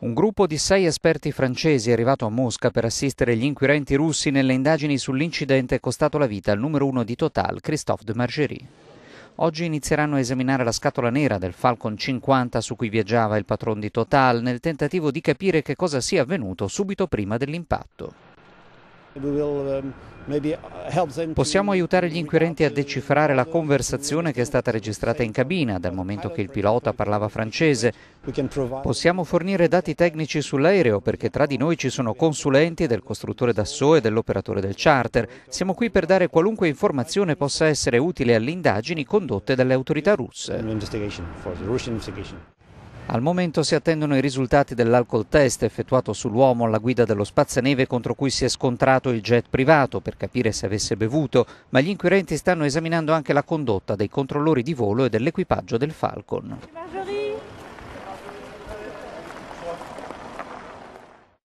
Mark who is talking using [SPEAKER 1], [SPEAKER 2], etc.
[SPEAKER 1] Un gruppo di sei esperti francesi è arrivato a Mosca per assistere gli inquirenti russi nelle indagini sull'incidente costato la vita al numero uno di Total, Christophe de Margerie. Oggi inizieranno a esaminare la scatola nera del Falcon 50 su cui viaggiava il patron di Total nel tentativo di capire che cosa sia avvenuto subito prima dell'impatto.
[SPEAKER 2] Um, Possiamo
[SPEAKER 1] aiutare gli inquirenti a decifrare la conversazione che è stata registrata in cabina, dal momento che il pilota parlava francese. Possiamo fornire dati tecnici sull'aereo, perché tra di noi ci sono consulenti del costruttore d'assault e dell'operatore del charter. Siamo qui per dare qualunque informazione possa essere utile alle indagini condotte dalle autorità russe. Al momento si attendono i risultati dell'alcol test effettuato sull'uomo alla guida dello spazzaneve contro cui si è scontrato il jet privato per capire se avesse bevuto, ma gli inquirenti stanno esaminando anche la condotta dei controllori di volo e dell'equipaggio del Falcon.